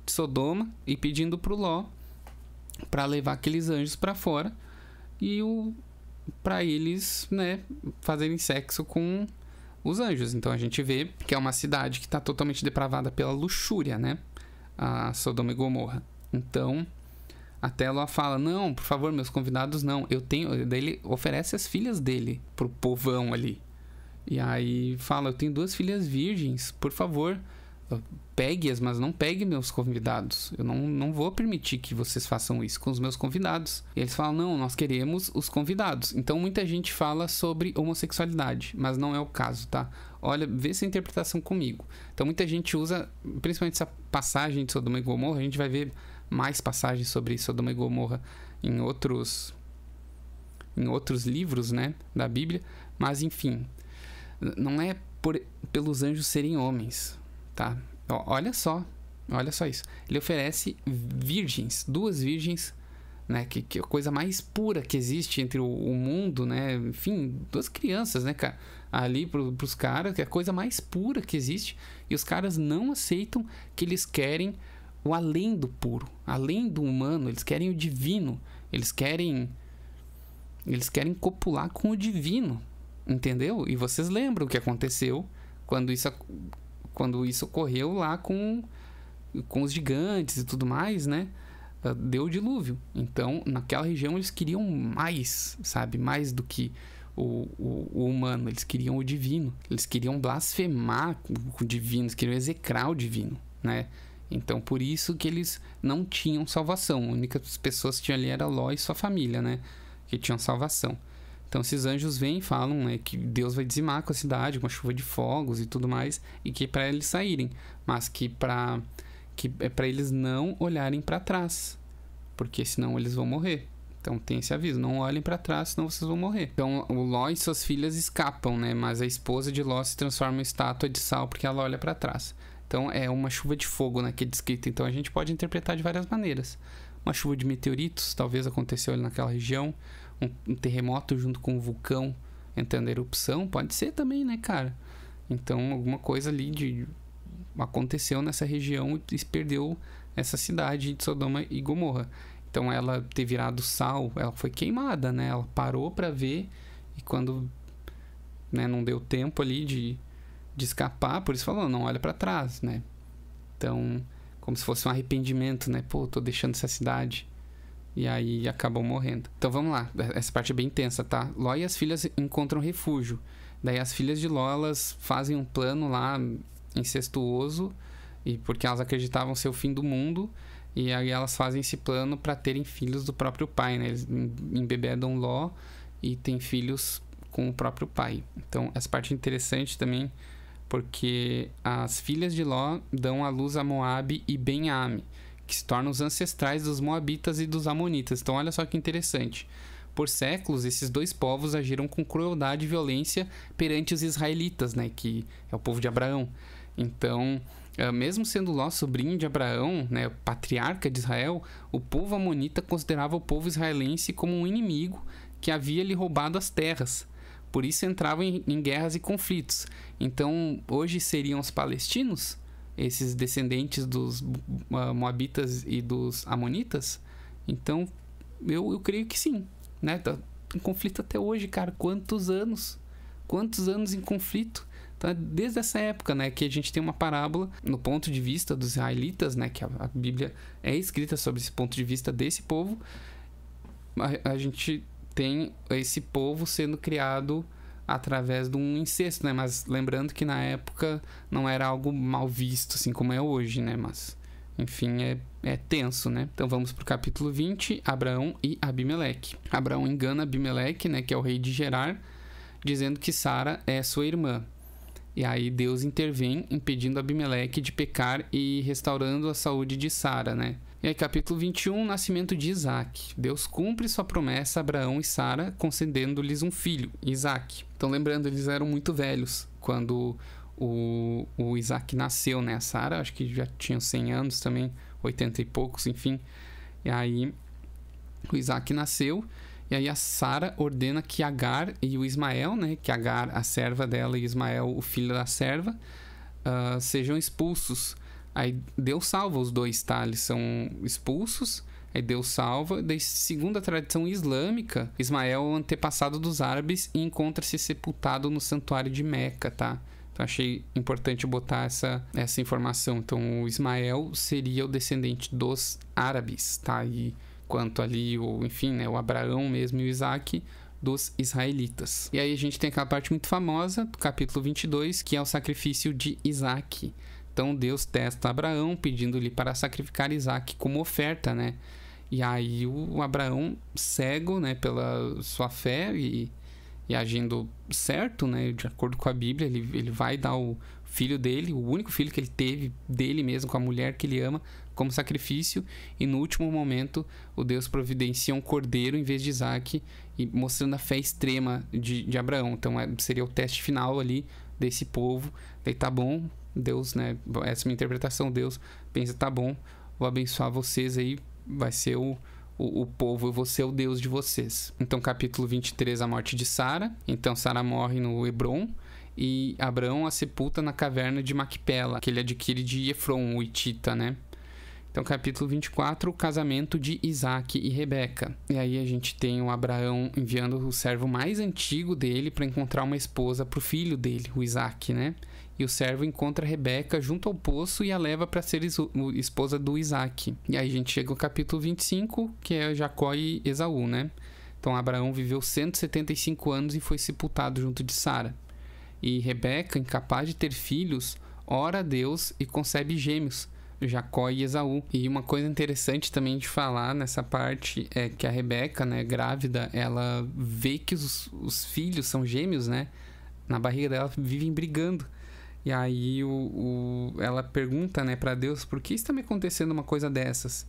de Sodoma, e pedindo pro Ló para levar aqueles anjos para fora e o para eles, né, fazerem sexo com os anjos. Então a gente vê que é uma cidade que está totalmente depravada pela luxúria, né? A Sodoma e Gomorra. Então, até ela fala: "Não, por favor, meus convidados não. Eu tenho, daí ele oferece as filhas dele pro povão ali. E aí fala: "Eu tenho duas filhas virgens, por favor, pegue-as, mas não pegue meus convidados. Eu não, não vou permitir que vocês façam isso com os meus convidados. E eles falam, não, nós queremos os convidados. Então muita gente fala sobre homossexualidade, mas não é o caso, tá? Olha, vê essa interpretação comigo. Então muita gente usa, principalmente essa passagem de Sodoma e Gomorra, a gente vai ver mais passagens sobre Sodoma e Gomorra em outros em outros livros, né, da Bíblia, mas enfim, não é por, pelos anjos serem homens, tá? Ó, olha só, olha só isso. Ele oferece virgens, duas virgens, né? Que, que é a coisa mais pura que existe entre o, o, mundo, né? Enfim, duas crianças, né, cara? Ali pro, pros caras, que é a coisa mais pura que existe. E os caras não aceitam que eles querem o além do puro, além do humano. Eles querem o divino. Eles querem... Eles querem copular com o divino, entendeu? E vocês lembram o que aconteceu quando isso quando isso ocorreu lá com, com os gigantes e tudo mais, né? Ah, deu o dilúvio. Então, naquela região eles queriam mais, sabe? Mais do que o, o, o, humano, eles queriam o divino, eles queriam blasfemar o divino, eles queriam execrar o divino, né? Então, por isso que eles não tinham salvação. A única pessoas que tinham ali era Ló e sua família, né? Que tinham salvação. Então esses anjos vêm e falam né, que Deus vai dizimar com a cidade, com a chuva de fogos e tudo mais, e que é para eles saírem, mas que para que é para eles não olharem para trás, porque senão eles vão morrer. Então tem esse aviso, não olhem para trás, senão vocês vão morrer. Então o Ló e suas filhas escapam, né? Mas a esposa de Ló se transforma em estátua de sal porque ela olha para trás. Então é uma chuva de fogo, né, escrito. é Então a gente pode interpretar de várias maneiras. Uma chuva de meteoritos, talvez aconteceu ali naquela região um, um terremoto junto com um vulcão entrando em erupção, pode ser também, né, cara? Então, alguma coisa ali de aconteceu nessa região e perdeu essa cidade de Sodoma e Gomorra. Então, ela ter virado sal, ela foi queimada, né? Ela parou para ver e quando né, não deu tempo ali de, de escapar, por isso falou, não olha para trás, né? Então, como se fosse um arrependimento, né? Pô, tô deixando essa cidade e aí acabou morrendo. Então vamos lá, essa parte é bem tensa, tá? Ló e as filhas encontram refúgio. Daí as filhas de Ló, elas fazem um plano lá incestuoso, e porque elas acreditavam ser o fim do mundo, e aí elas fazem esse plano para terem filhos do próprio pai, né? Eles embebedam Ló e têm filhos com o próprio pai. Então essa parte é interessante também, porque as filhas de Ló dão à luz a Moabe e Benhame que se tornam os ancestrais dos Moabitas e dos Amonitas. Então, olha só que interessante. Por séculos, esses dois povos agiram com crueldade e violência perante os israelitas, né, que é o povo de Abraão. Então, ah, mesmo sendo Ló sobrinho de Abraão, né, patriarca de Israel, o povo amonita considerava o povo israelense como um inimigo que havia lhe roubado as terras. Por isso entravam em, em guerras e conflitos. Então, hoje seriam os palestinos? esses descendentes dos uh, Moabitas e dos Amonitas? Então, eu, eu creio que sim, né? Tá em conflito até hoje, cara. Quantos anos? Quantos anos em conflito? Tá, desde essa época, né, que a gente tem uma parábola no ponto de vista dos israelitas, né, que a, a Bíblia é escrita sobre esse ponto de vista desse povo. a, a gente tem esse povo sendo criado através de um incesto, né? Mas lembrando que na época não era algo mal visto, assim como é hoje, né? Mas, enfim, é, é tenso, né? Então vamos pro capítulo 20, Abraão e Abimeleque. Abraão engana Abimeleque, né? Que é o rei de Gerar, dizendo que Sara é sua irmã. E aí Deus intervém, impedindo Abimeleque de pecar e restaurando a saúde de Sara, né? E aí, capítulo 21, nascimento de Isaac. Deus cumpre sua promessa a Abraão e Sara, concedendo-lhes um filho, Isaac. Então, lembrando, eles eram muito velhos quando o, o Isaac nasceu, né? A Sara, acho que já tinha 100 anos também, 80 e poucos, enfim. E aí, o Isaac nasceu. E aí a Sara ordena que Agar e o Ismael, né, que Agar, a serva dela, e Ismael, o filho da serva, uh, sejam expulsos Aí Deus salva os dois, tá? Eles são expulsos. Aí Deus salva. Daí, segundo a tradição islâmica, Ismael é o antepassado dos árabes e encontra-se sepultado no santuário de Meca, tá? Então achei importante botar essa, essa informação. Então o Ismael seria o descendente dos árabes, tá? E quanto ali, o, enfim, né, o Abraão mesmo e o Isaac dos israelitas. E aí a gente tem aquela parte muito famosa do capítulo 22, que é o sacrifício de Isaac. Então Deus testa Abraão, pedindo-lhe para sacrificar Isaac como oferta, né? E aí o Abraão, cego, né, pela sua fé e, e agindo certo, né, de acordo com a Bíblia, ele, ele vai dar o filho dele, o único filho que ele teve dele mesmo, com a mulher que ele ama, como sacrifício. E no último momento, o Deus providencia um cordeiro em vez de Isaac, e mostrando a fé extrema de, de Abraão. Então é, seria o teste final ali desse povo. Daí tá bom, Deus, né? Essa é a minha interpretação. Deus pensa, tá bom, vou abençoar vocês aí, vai ser o, o, o povo, eu vou ser o Deus de vocês. Então, capítulo 23, a morte de Sara. Então, Sara morre no Hebron e Abraão a sepulta na caverna de Macpela, que ele adquire de Efron, o Itita, né? Então, capítulo 24, o casamento de Isaac e Rebeca. E aí a gente tem o Abraão enviando o servo mais antigo dele para encontrar uma esposa para o filho dele, o Isaac, né? E o servo encontra Rebeca junto ao poço e a leva para ser esposa do Isaac. E aí a gente chega ao capítulo 25, que é Jacó e Esaú, né? Então Abraão viveu 175 anos e foi sepultado junto de Sara. E Rebeca, incapaz de ter filhos, ora a Deus e concebe gêmeos, Jacó e Esaú. E uma coisa interessante também de falar nessa parte é que a Rebeca, né, grávida, ela vê que os, os filhos são gêmeos, né? Na barriga dela vivem brigando. E aí o, o, ela pergunta né, para Deus, por que está me acontecendo uma coisa dessas?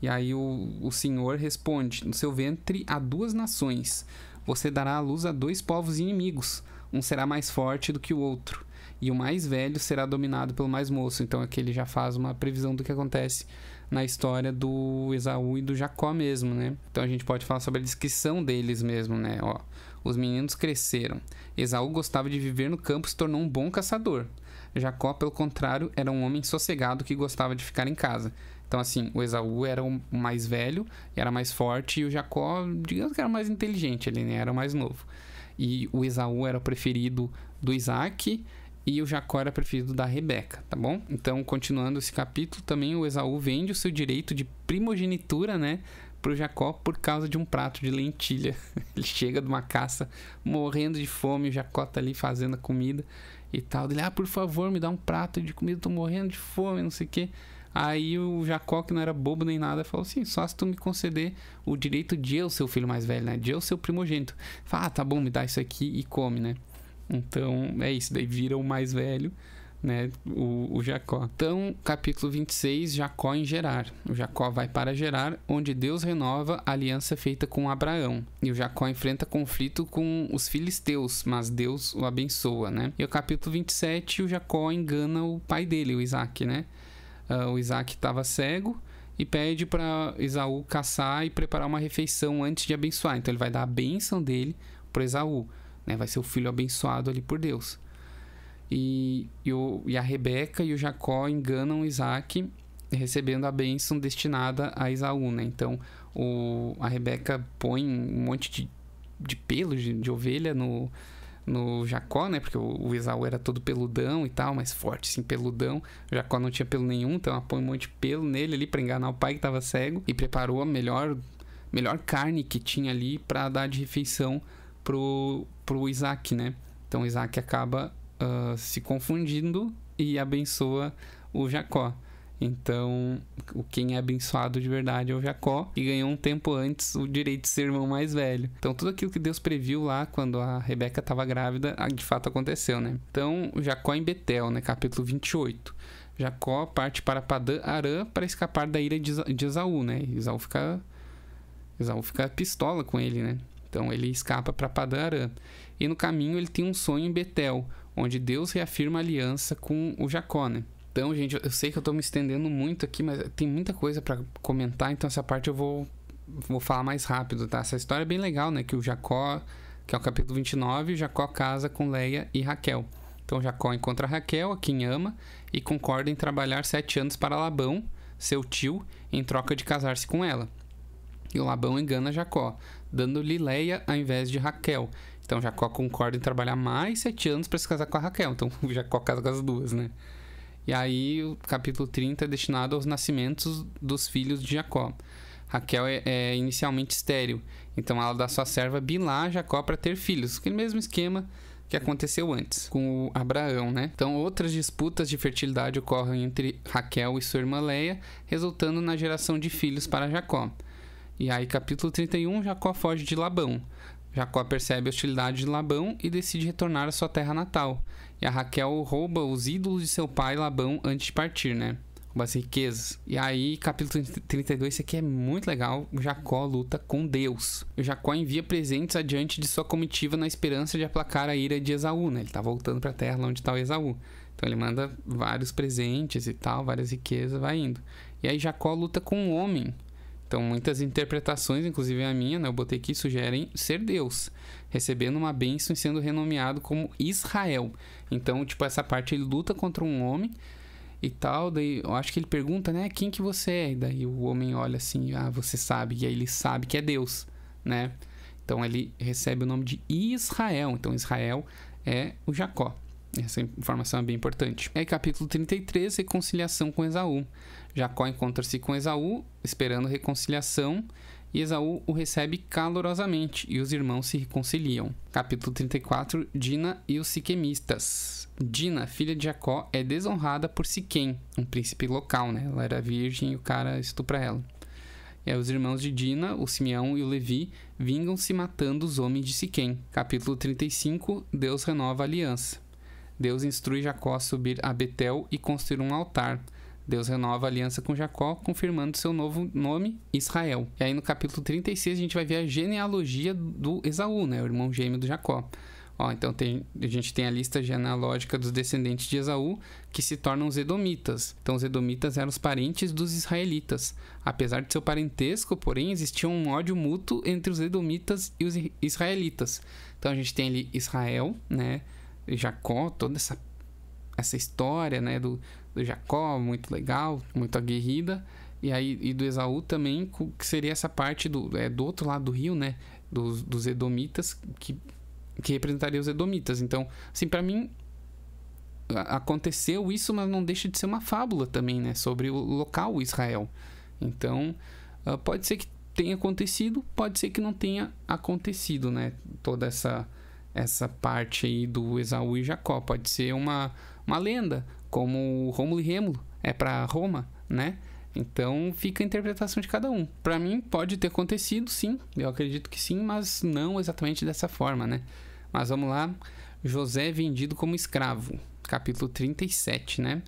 E aí o, o Senhor responde, no seu ventre há duas nações, você dará à luz a dois povos inimigos, um será mais forte do que o outro, e o mais velho será dominado pelo mais moço. Então aqui ele já faz uma previsão do que acontece na história do Esaú e do Jacó mesmo, né? Então a gente pode falar sobre a descrição deles mesmo, né? Ó, os meninos cresceram. Esaú gostava de viver no campo e se tornou um bom caçador. Jacó, pelo contrário, era um homem sossegado que gostava de ficar em casa. Então, assim, o Esaú era o mais velho, era mais forte, e o Jacó, digamos que era mais inteligente, ele né? era o mais novo. E o Esaú era o preferido do Isaac, e o Jacó era preferido da Rebeca, tá bom? Então, continuando esse capítulo, também o Esaú vende o seu direito de primogenitura, né? pro Jacó por causa de um prato de lentilha. [LAUGHS] Ele chega de uma caça morrendo de fome, o Jacó tá ali fazendo a comida e tal. Ele, ah, por favor, me dá um prato de comida, tô morrendo de fome, não sei o quê. Aí o Jacó, que não era bobo nem nada, falou assim: só se tu me conceder o direito de eu ser o filho mais velho, né? De eu ser o primogênito. Fala, ah, tá bom, me dá isso aqui e come, né? Então é isso, daí vira o mais velho, né, o, o Jacó. Então, capítulo 26, Jacó em Gerar. O Jacó vai para Gerar, onde Deus renova a aliança feita com Abraão. E o Jacó enfrenta conflito com os filisteus, mas Deus o abençoa, né? E o capítulo 27, o Jacó engana o pai dele, o Isaac, né? Uh, o Isaac estava cego, e pede para Esaú caçar e preparar uma refeição antes de abençoar. Então ele vai dar a bênção dele para Esaú né? Vai ser o filho abençoado ali por Deus. E, e, o, e a Rebeca e o Jacó enganam Isaac recebendo a bênção destinada a Isaú, né? Então, o, a Rebeca põe um monte de, de pelos de, de ovelha no, no Jacó, né? Porque o, o Isaú era todo peludão e tal, mais forte, sim, peludão. O Jacó não tinha pelo nenhum, então ela põe um monte de pelo nele ali para enganar o pai que estava cego e preparou a melhor melhor carne que tinha ali para dar de refeição pro, pro Isaac, né? Então Isaac acaba uh, se confundindo e abençoa o Jacó. Então, quem é abençoado de verdade é o Jacó, e ganhou um tempo antes o direito de ser irmão mais velho. Então, tudo aquilo que Deus previu lá quando a Rebeca estava grávida, ah, de fato aconteceu, né? Então, Jacó em Betel, né? Capítulo 28. Jacó parte para Padã Arã para escapar da ira de Esaú, né? Esaú fica Esaú fica pistola com ele, né? Então ele escapa para Padarã e no caminho ele tem um sonho em Betel, onde Deus reafirma a aliança com o Jacó, né? Então, gente, eu sei que eu estou me estendendo muito aqui, mas tem muita coisa para comentar, então essa parte eu vou vou falar mais rápido, tá? Essa história é bem legal, né, que o Jacó, que é o capítulo 29, Jacó casa com Leia e Raquel. Então Jacó encontra Raquel, a quem ama, e concorda em trabalhar sete anos para Labão, seu tio, em troca de casar-se com ela. E Labão engana Jacó, dando-lhe Leia ao invés de Raquel. Então Jacó concorda em trabalhar mais sete anos para se casar com a Raquel. Então [LAUGHS] Jacó casa com as duas, né? E aí o capítulo 30 é destinado aos nascimentos dos filhos de Jacó. Raquel é, é inicialmente estéril, então ela dá sua serva Bilá a Jacó para ter filhos. Aquele é mesmo esquema que aconteceu antes, com Abraão, né? Então, outras disputas de fertilidade ocorrem entre Raquel e sua irmã Leia, resultando na geração de filhos para Jacó. E aí, capítulo 31, Jacó foge de Labão. Jacó percebe a hostilidade de Labão e decide retornar à sua terra natal. E a Raquel rouba os ídolos de seu pai Labão antes de partir, né? Rouba as riquezas. E aí, capítulo 32, isso aqui é muito legal. Jacó luta com Deus. Jacó envia presentes adiante de sua comitiva na esperança de aplacar a ira de Esaú, né? Ele tá voltando pra terra onde tá o Esaú. Então ele manda vários presentes e tal, várias riquezas, vai indo. E aí Jacó luta com um homem então, muitas interpretações, inclusive a minha, né, eu botei aqui, sugerem ser Deus, recebendo uma bênção e sendo renomeado como Israel. Então, tipo, essa parte ele luta contra um homem e tal, daí eu acho que ele pergunta, né, quem que você é? E daí o homem olha assim, ah, você sabe, e aí ele sabe que é Deus, né? Então, ele recebe o nome de Israel. Então, Israel é o Jacó. Essa informação é bem importante. É capítulo 33, reconciliação com Esaú. Jacó encontra-se com Esaú, esperando reconciliação, e Esaú o recebe calorosamente, e os irmãos se reconciliam. Capítulo 34 Dina e os Siquemistas Dina, filha de Jacó, é desonrada por Siquém, um príncipe local, né? Ela era virgem e o cara estupra ela. aí, os irmãos de Dina, o Simeão e o Levi, vingam-se matando os homens de Siquém. Capítulo 35 Deus renova a aliança. Deus instrui Jacó a subir a Betel e construir um altar Deus renova a aliança com Jacó, confirmando seu novo nome, Israel. E aí no capítulo 36 a gente vai ver a genealogia do Esaú, né, o irmão gêmeo do Jacó. Ó, então tem, a gente tem a lista genealógica dos descendentes de Esaú, que se tornam os Edomitas. Então, os Edomitas eram os parentes dos israelitas. Apesar de seu parentesco, porém, existia um ódio mútuo entre os Edomitas e os israelitas. Então, a gente tem ali Israel, né? Jacó, toda essa, essa história, né? Do, do Jacó, muito legal, muito aguerrida. E aí e do Esaú também, que seria essa parte do, é, do outro lado do rio, né? Dos, dos Edomitas, que, que representaria os Edomitas. Então, assim, para mim, aconteceu isso, mas não deixa de ser uma fábula também, né? Sobre o local Israel. Então, ah, pode ser que tenha acontecido, pode ser que não tenha acontecido, né? Toda essa essa parte aí do Esaú e Jacó. Pode ser uma, uma lenda, como Rômulo e Rêmulo, é para Roma, né? Então fica a interpretação de cada um. Para mim pode ter acontecido, sim, eu acredito que sim, mas não exatamente dessa forma, né? Mas vamos lá. José é vendido como escravo, capítulo 37, né?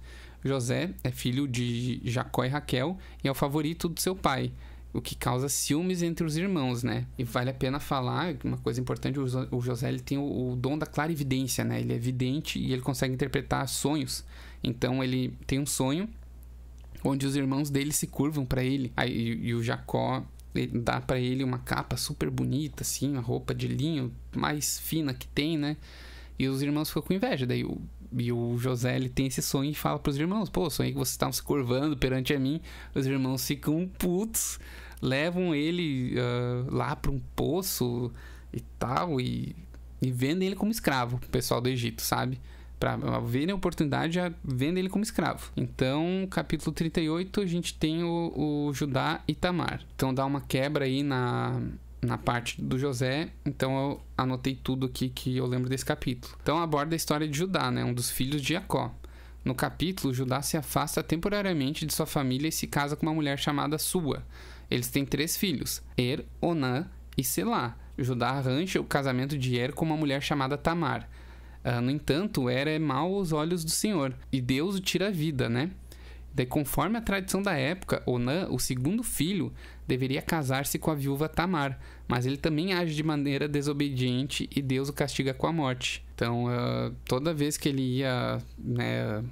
José é filho de Jacó e Raquel e é o favorito do seu pai, o que causa ciúmes entre os irmãos, né? E vale a pena falar, uma coisa importante, o José ele tem o, o dom da clarividência, né? Ele é vidente e ele consegue interpretar sonhos então ele tem um sonho onde os irmãos dele se curvam para ele. Aí, e, e o Jacó dá para ele uma capa super bonita, assim, uma roupa de linho mais fina que tem, né? E os irmãos ficam com inveja. Daí o, e o José ele tem esse sonho e fala para os irmãos: Pô, sonhei que vocês estavam se curvando perante a mim. Os irmãos ficam putos, levam ele uh, lá para um poço e tal, e, e vendem ele como escravo, o pessoal do Egito, sabe? para verem a oportunidade, já é vendem ele como escravo. Então, capítulo 38, a gente tem o, o Judá e Tamar. Então dá uma quebra aí na, na parte do José, então eu anotei tudo aqui que eu lembro desse capítulo. Então aborda a história de Judá, né, um dos filhos de Jacó. No capítulo, Judá se afasta temporariamente de sua família e se casa com uma mulher chamada Sua. Eles têm três filhos, Er, Onã e Selá. Judá arranja o casamento de Er com uma mulher chamada Tamar. Uh, no entanto, era mal aos olhos do Senhor, e Deus o tira a vida, né? de conforme a tradição da época, Onã, o segundo filho, deveria casar-se com a viúva Tamar, mas ele também age de maneira desobediente e Deus o castiga com a morte. Então, uh, toda vez que ele ia, né,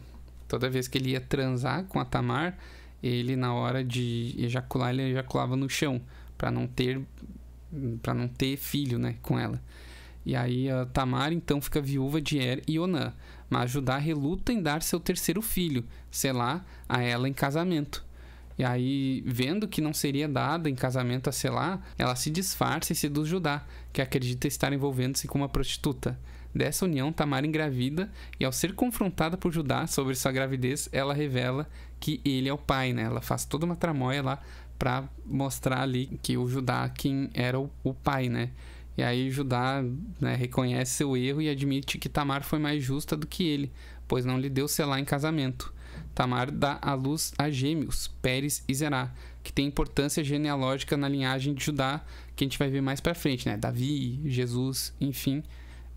toda vez que ele ia transar com a Tamar, ele na hora de ejacular, ele ejaculava no chão, para não ter para não ter filho, né, com ela. E aí a Tamar então fica viúva de Er e Onã, mas Judá reluta em dar seu terceiro filho, Selá, a ela em casamento. E aí, vendo que não seria dada em casamento a Selá, ela se disfarça e seduz Judá, que acredita estar envolvendo-se com uma prostituta. Dessa união, Tamar engravida, e ao ser confrontada por Judá sobre sua gravidez, ela revela que ele é o pai, né? Ela faz toda uma tramóia lá para mostrar ali que o Judá quem era o, o pai, né? E aí Judá né, reconhece seu erro e admite que Tamar foi mais justa do que ele, pois não lhe deu Selá em casamento. Tamar dá à luz a gêmeos, Pérez e Zerá, que tem importância genealógica na linhagem de Judá, que a gente vai ver mais para frente, né? Davi, Jesus, enfim,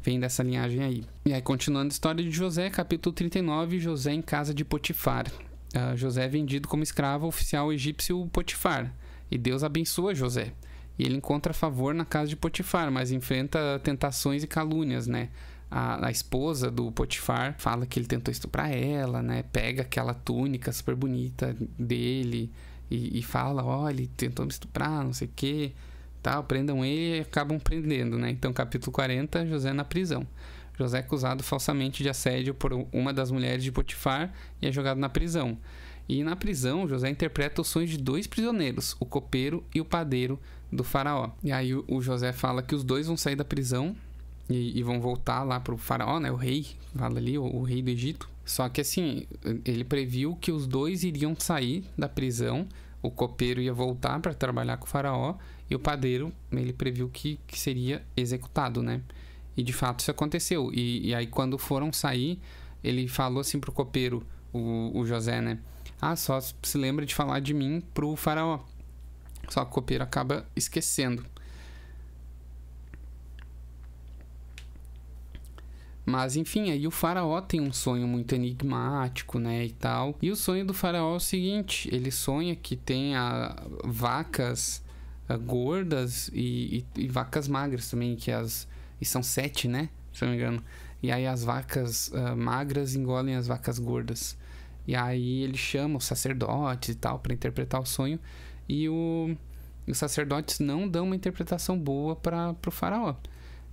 vem dessa linhagem aí. E aí, continuando a história de José, capítulo 39, José em casa de Potifar. Uh, José é vendido como escravo oficial egípcio Potifar, e Deus abençoa José. E ele encontra favor na casa de Potifar, mas enfrenta tentações e calúnias, né? A, a, esposa do Potifar fala que ele tentou estuprar ela, né? Pega aquela túnica super bonita dele e, e fala, ó, oh, ele tentou me estuprar, não sei o quê. Tal, prendam ele e acabam prendendo, né? Então, capítulo 40, José na prisão. José é acusado falsamente de assédio por uma das mulheres de Potifar e é jogado na prisão. E na prisão, José interpreta os sonhos de dois prisioneiros, o copeiro e o padeiro, do faraó. E aí o, José fala que os dois vão sair da prisão e, e, vão voltar lá pro faraó, né? O rei, fala ali, o, o rei do Egito. Só que assim, ele previu que os dois iriam sair da prisão o copeiro ia voltar para trabalhar com o faraó e o padeiro ele previu que, que seria executado, né? E de fato isso aconteceu. E, e aí quando foram sair, ele falou assim pro copeiro, o, o José, né? Ah, só se lembra de falar de mim pro faraó. Só que o copeiro acaba esquecendo. Mas enfim, aí o faraó tem um sonho muito enigmático, né, e tal. E o sonho do faraó é o seguinte, ele sonha que tem a, ah, vacas a, ah, gordas e, e, e, vacas magras também, que as e são sete, né, se não me engano. E aí as vacas a, ah, magras engolem as vacas gordas. E aí ele chama os sacerdotes e tal para interpretar o sonho. E o, os sacerdotes não dão uma interpretação boa para o faraó.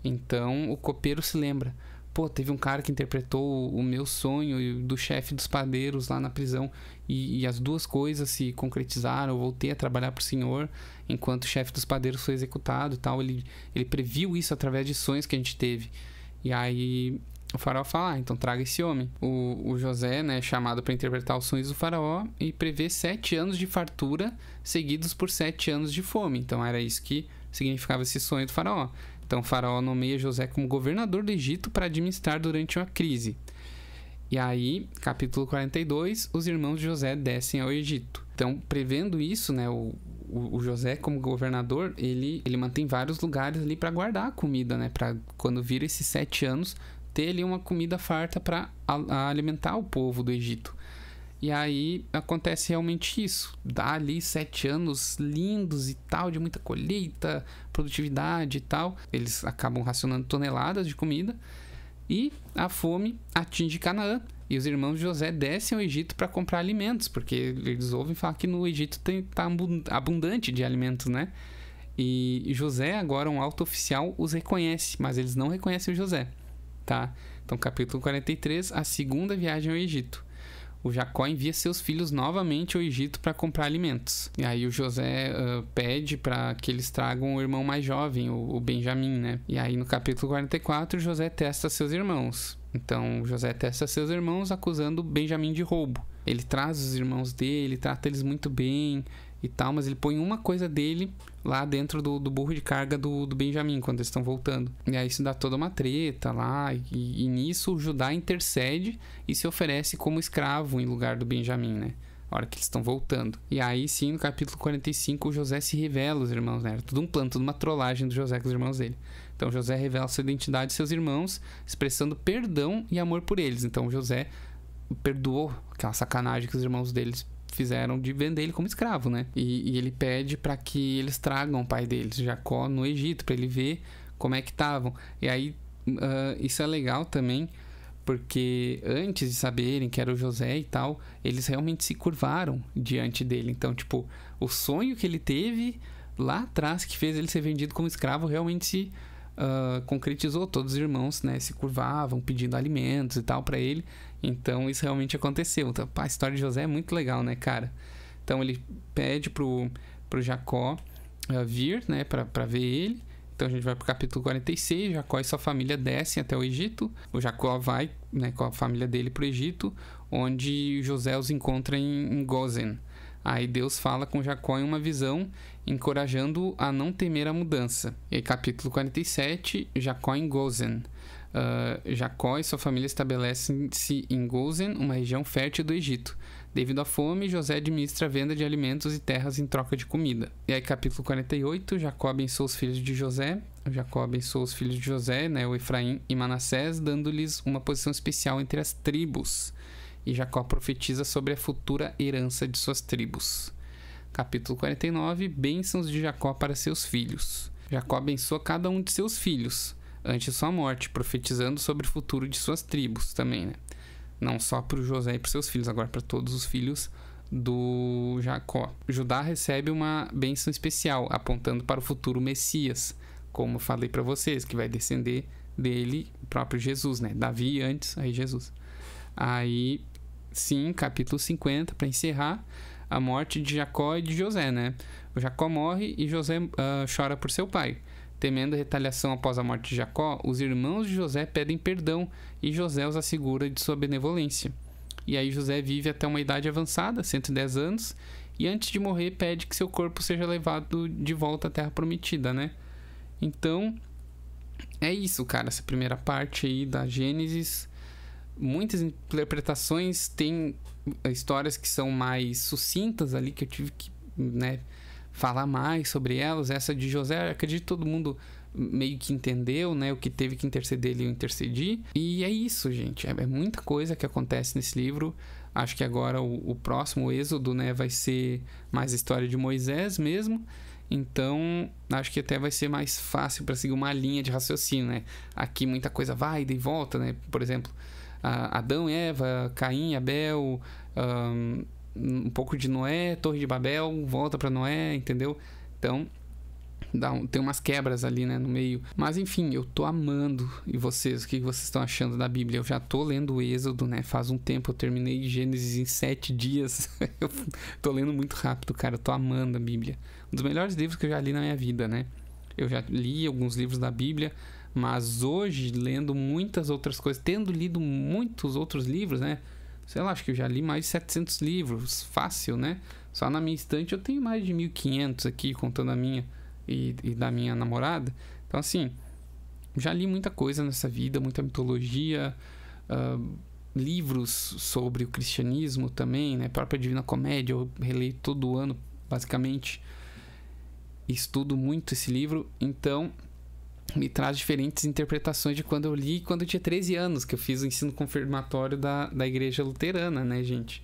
Então o copeiro se lembra. Pô, teve um cara que interpretou o meu sonho do chefe dos padeiros lá na prisão e, e as duas coisas se concretizaram. Eu voltei a trabalhar para o senhor enquanto o chefe dos padeiros foi executado e tal. Ele, ele previu isso através de sonhos que a gente teve. E aí o faraó fala, ah, então traga esse homem. O, o José né, é chamado para interpretar os sonhos do faraó e prevê sete anos de fartura seguidos por sete anos de fome. Então era isso que significava esse sonho do faraó. Então o faraó nomeia José como governador do Egito para administrar durante uma crise. E aí, capítulo 42, os irmãos de José descem ao Egito. Então, prevendo isso, né, o, o, José como governador, ele, ele mantém vários lugares ali para guardar a comida, né, para quando vira esses sete anos, ter ali uma comida farta para alimentar o povo do Egito. E aí acontece realmente isso. Dá ali sete anos lindos e tal, de muita colheita, produtividade e tal. Eles acabam racionando toneladas de comida. E a fome atinge Canaã. E os irmãos de José descem ao Egito para comprar alimentos, porque eles ouvem falar que no Egito está abundante de alimentos, né? E José, agora um alto oficial, os reconhece, mas eles não reconhecem o José tá? Então, capítulo 43, a segunda viagem ao Egito. O Jacó envia seus filhos novamente ao Egito para comprar alimentos. E aí o José uh, pede para que eles tragam o irmão mais jovem, o, o Benjamim, né? E aí no capítulo 44, José testa seus irmãos. Então, José testa seus irmãos acusando Benjamim de roubo. Ele traz os irmãos dele, trata eles muito bem, e tal, mas ele põe uma coisa dele lá dentro do, do burro de carga do, do Benjamin, quando eles estão voltando. E aí isso dá toda uma treta lá, e, e nisso Judá intercede e se oferece como escravo em lugar do Benjamin, né? hora que eles estão voltando. E aí sim, no capítulo 45, José se revela aos irmãos, né? Era tudo um plano, tudo uma trollagem do José com os irmãos dele. Então José revela sua identidade aos seus irmãos, expressando perdão e amor por eles. Então José perdoou aquela sacanagem que os irmãos deles fizeram de vender ele como escravo, né? E, e ele pede para que eles tragam o pai deles, Jacó, no Egito, para ele ver como é que estavam. E aí, uh, isso é legal também, porque antes de saberem que era o José e tal, eles realmente se curvaram diante dele. Então, tipo, o sonho que ele teve lá atrás, que fez ele ser vendido como escravo, realmente se. Uh, concretizou todos os irmãos, né, se curvavam pedindo alimentos e tal para ele, então isso realmente aconteceu. Então, a história de José é muito legal, né, cara? Então ele pede pro, pro Jacó uh, vir, né, para ver ele. Então a gente vai para o capítulo 46, Jacó e sua família descem até o Egito. O Jacó vai né, com a família dele para o Egito, onde José os encontra em, em Gozen. Aí Deus fala com Jacó em uma visão, encorajando a não temer a mudança. E capítulo 47, Jacó em Gozen. Uh, Jacó e sua família estabelecem-se em Gozen, uma região fértil do Egito. Devido à fome, José administra a venda de alimentos e terras em troca de comida. E aí, capítulo 48, Jacó abençoa os filhos de José. Jacó abençoa os filhos de José, né, o Efraim e Manassés, dando-lhes uma posição especial entre as tribos. E Jacó profetiza sobre a futura herança de suas tribos. Capítulo 49, bênçãos de Jacó para seus filhos. Jacó abençoa cada um de seus filhos, antes sua morte, profetizando sobre o futuro de suas tribos também, né? Não só para José e para seus filhos, agora para todos os filhos do Jacó. Judá recebe uma bênção especial, apontando para o futuro Messias, como falei para vocês, que vai descender dele o próprio Jesus, né? Davi antes, aí Jesus. Aí, sim, capítulo 50, para encerrar, a morte de Jacó e de José, né? O Jacó morre e José uh, chora por seu pai. Temendo retaliação após a morte de Jacó, os irmãos de José pedem perdão e José os assegura de sua benevolência. E aí José vive até uma idade avançada, 110 anos, e antes de morrer pede que seu corpo seja levado de volta à terra prometida, né? Então, é isso, cara, essa primeira parte aí da Gênesis. Muitas interpretações, têm histórias que são mais sucintas ali que eu tive que, né, falar mais sobre elas. Essa de José, acredito que todo mundo meio que entendeu, né? O que teve que interceder, ele intercedi. E é isso, gente. É, é muita coisa que acontece nesse livro. Acho que agora o, o próximo o Êxodo, né, vai ser mais história de Moisés mesmo. Então, acho que até vai ser mais fácil para seguir uma linha de raciocínio, né? Aqui muita coisa vai e volta, né? Por exemplo, Adão e Eva, Caim e Abel, um, um pouco de Noé, Torre de Babel, volta para Noé, entendeu? Então, dá um, tem umas quebras ali, né, no meio. Mas enfim, eu tô amando. E vocês, o que vocês estão achando da Bíblia? Eu já tô lendo o Êxodo, né? Faz um tempo eu terminei Gênesis em sete dias. [LAUGHS] eu tô lendo muito rápido, cara. Eu tô amando a Bíblia. Um dos melhores livros que eu já li na minha vida, né? Eu já li alguns livros da Bíblia, mas hoje, lendo muitas outras coisas, tendo lido muitos outros livros, né? sei lá, acho que eu já li mais de 700 livros, fácil, né? Só na minha estante eu tenho mais de 1500 aqui, contando a minha e, e da minha namorada. Então, assim, já li muita coisa nessa vida, muita mitologia, uh, livros sobre o cristianismo também, né? A própria Divina Comédia, eu releio todo ano, basicamente. Estudo muito esse livro, então me traz diferentes interpretações de quando eu li quando eu tinha 13 anos, que eu fiz o ensino confirmatório da, da igreja luterana, né, gente?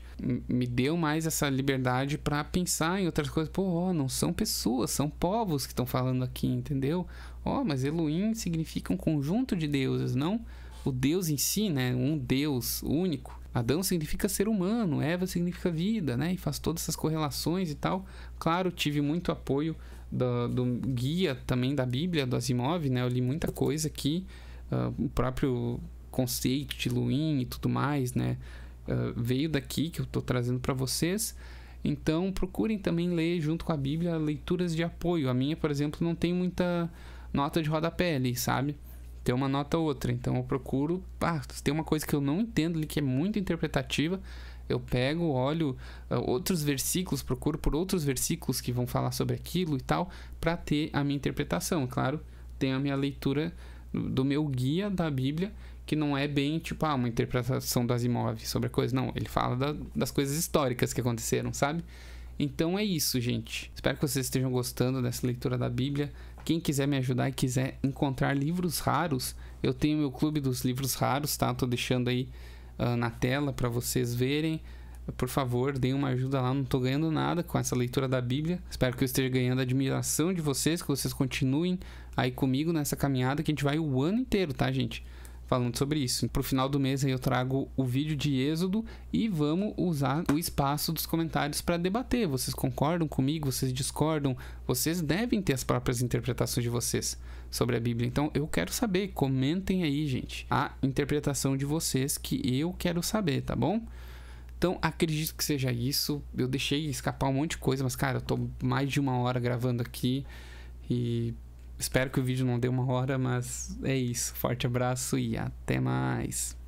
Me deu mais essa liberdade para pensar em outras coisas. Pô, ó, não são pessoas, são povos que estão falando aqui, entendeu? Ó, mas Elohim significa um conjunto de deuses, não o Deus em si, né? Um Deus único. Adão significa ser humano, Eva significa vida, né? E faz todas essas correlações e tal. Claro, tive muito apoio do, do guia também da Bíblia, do Asimov, né? Eu li muita coisa aqui, uh, ah, o próprio conceito de Luin e tudo mais, né? Uh, veio daqui que eu estou trazendo para vocês. Então procurem também ler junto com a Bíblia leituras de apoio. A minha, por exemplo, não tem muita nota de rodapé ali, sabe? Tem uma nota ou outra. Então eu procuro. Ah, tem uma coisa que eu não entendo ali que é muito interpretativa eu pego, olho ah, outros versículos, procuro por outros versículos que vão falar sobre aquilo e tal, para ter a minha interpretação. Claro, tem a minha leitura do meu guia da Bíblia, que não é bem tipo ah, uma interpretação das imóveis sobre a coisa, não. Ele fala da, das coisas históricas que aconteceram, sabe? Então é isso, gente. Espero que vocês estejam gostando dessa leitura da Bíblia. Quem quiser me ajudar e quiser encontrar livros raros, eu tenho meu clube dos livros raros, tá? Tô deixando aí uh, na tela para vocês verem. Por favor, deem uma ajuda lá, não estou ganhando nada com essa leitura da Bíblia. Espero que eu esteja ganhando a admiração de vocês, que vocês continuem aí comigo nessa caminhada que a gente vai o ano inteiro, tá, gente? falando sobre isso. Pro final do mês eu trago o vídeo de Êxodo e vamos usar o espaço dos comentários para debater. Vocês concordam comigo? Vocês discordam? Vocês devem ter as próprias interpretações de vocês sobre a Bíblia. Então eu quero saber, comentem aí, gente, a interpretação de vocês que eu quero saber, tá bom? Então, acredito que seja isso. Eu deixei escapar um monte de coisa, mas, cara, eu tô mais de uma hora gravando aqui. E espero que o vídeo não dê uma hora, mas é isso. Forte abraço e até mais.